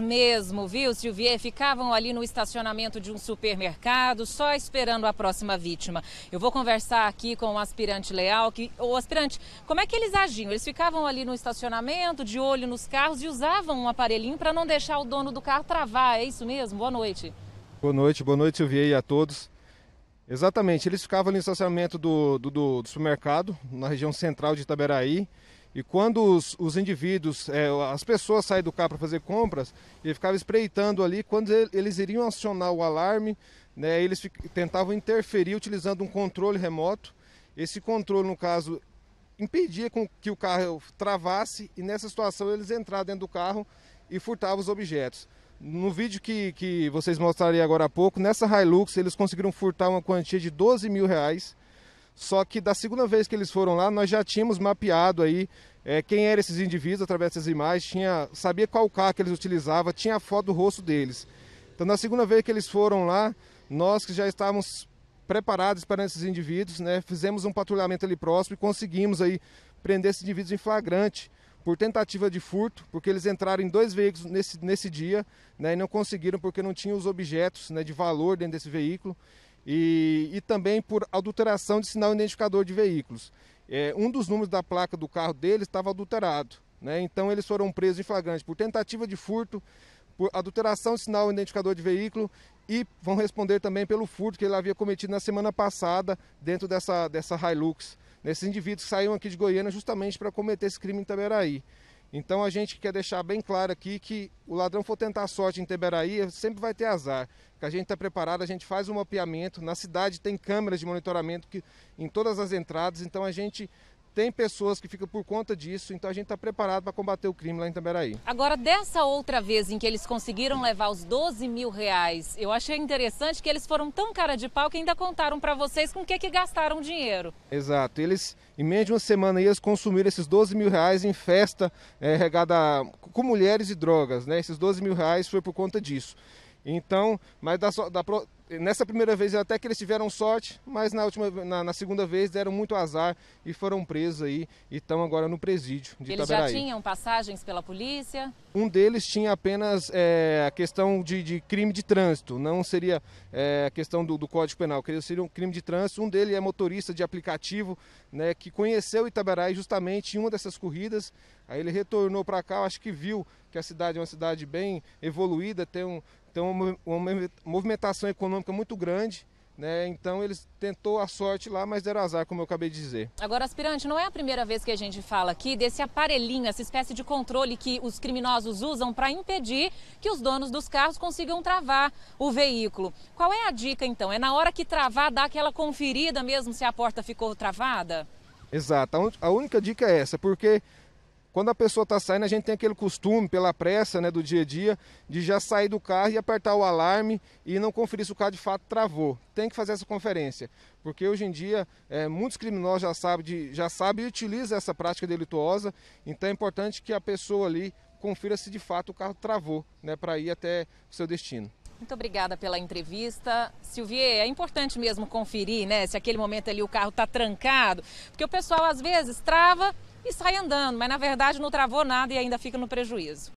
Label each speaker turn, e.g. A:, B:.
A: Mesmo, viu, Silvier? Ficavam ali no estacionamento de um supermercado, só esperando a próxima vítima. Eu vou conversar aqui com o aspirante Leal. Que, o aspirante, como é que eles agiam? Eles ficavam ali no estacionamento, de olho nos carros e usavam um aparelhinho para não deixar o dono do carro travar, é isso mesmo? Boa noite.
B: Boa noite, boa noite, Silvier, e a todos. Exatamente, eles ficavam ali no estacionamento do, do, do supermercado, na região central de Itaberaí, e quando os, os indivíduos, é, as pessoas saem do carro para fazer compras, ele ficava espreitando ali. Quando eles iriam acionar o alarme, né, eles tentavam interferir utilizando um controle remoto. Esse controle, no caso, impedia que o carro travasse e nessa situação eles entravam dentro do carro e furtavam os objetos. No vídeo que, que vocês mostrariam agora há pouco, nessa Hilux eles conseguiram furtar uma quantia de 12 mil reais só que da segunda vez que eles foram lá, nós já tínhamos mapeado aí é, quem eram esses indivíduos através dessas imagens, tinha, sabia qual carro que eles utilizavam, tinha a foto do rosto deles. Então, na segunda vez que eles foram lá, nós que já estávamos preparados para esses indivíduos, né, fizemos um patrulhamento ali próximo e conseguimos aí prender esses indivíduos em flagrante por tentativa de furto, porque eles entraram em dois veículos nesse, nesse dia né, e não conseguiram porque não tinham os objetos né, de valor dentro desse veículo e, e também por adulteração de sinal identificador de veículos. É, um dos números da placa do carro dele estava adulterado. Né? Então eles foram presos em flagrante por tentativa de furto, por adulteração de sinal identificador de veículo e vão responder também pelo furto que ele havia cometido na semana passada dentro dessa, dessa Hilux. Esses indivíduos saíram aqui de Goiânia justamente para cometer esse crime em Taberaí. Então a gente quer deixar bem claro aqui que o ladrão for tentar sorte em Teberaí, é, sempre vai ter azar. Que a gente está preparado, a gente faz um mapeamento. Na cidade tem câmeras de monitoramento que, em todas as entradas, então a gente tem pessoas que ficam por conta disso, então a gente está preparado para combater o crime lá em Itaberaí.
A: Agora, dessa outra vez em que eles conseguiram levar os 12 mil reais, eu achei interessante que eles foram tão cara de pau que ainda contaram para vocês com o que, que gastaram o dinheiro.
B: Exato, eles, em menos de uma semana, eles consumiram esses 12 mil reais em festa é, regada com mulheres e drogas, né? Esses 12 mil reais foi por conta disso. Então, mas da, da, nessa primeira vez até que eles tiveram sorte, mas na, última, na, na segunda vez deram muito azar e foram presos aí e estão agora no presídio de eles Eles já tinham
A: passagens pela polícia?
B: Um deles tinha apenas é, a questão de, de, crime de trânsito, não seria é, a questão do, do, Código Penal, seria um crime de trânsito. Um deles é motorista de aplicativo, né, que conheceu e justamente em uma dessas corridas. Aí ele retornou para cá, acho que viu que a cidade é uma cidade bem evoluída, tem, um, tem uma, uma movimentação econômica muito grande né? Então eles tentou a sorte lá, mas deram azar, como eu acabei de dizer.
A: Agora, aspirante, não é a primeira vez que a gente fala aqui desse aparelhinho, essa espécie de controle que os criminosos usam para impedir que os donos dos carros consigam travar o veículo. Qual é a dica então? É na hora que travar, dar aquela conferida mesmo se a porta ficou travada?
B: Exato, a única dica é essa, porque quando a pessoa está saindo, a gente tem aquele costume, pela pressa né, do dia a dia, de já sair do carro e apertar o alarme e não conferir se o carro de fato travou. Tem que fazer essa conferência, porque hoje em dia é, muitos criminosos já sabem, já sabem e utilizam essa prática delituosa, então é importante que a pessoa ali confira se de fato o carro travou né, para ir até o seu destino.
A: Muito obrigada pela entrevista. Silvier, é importante mesmo conferir, né, se aquele momento ali o carro está trancado, porque o pessoal às vezes trava, e sai andando, mas na verdade não travou nada e ainda fica no prejuízo.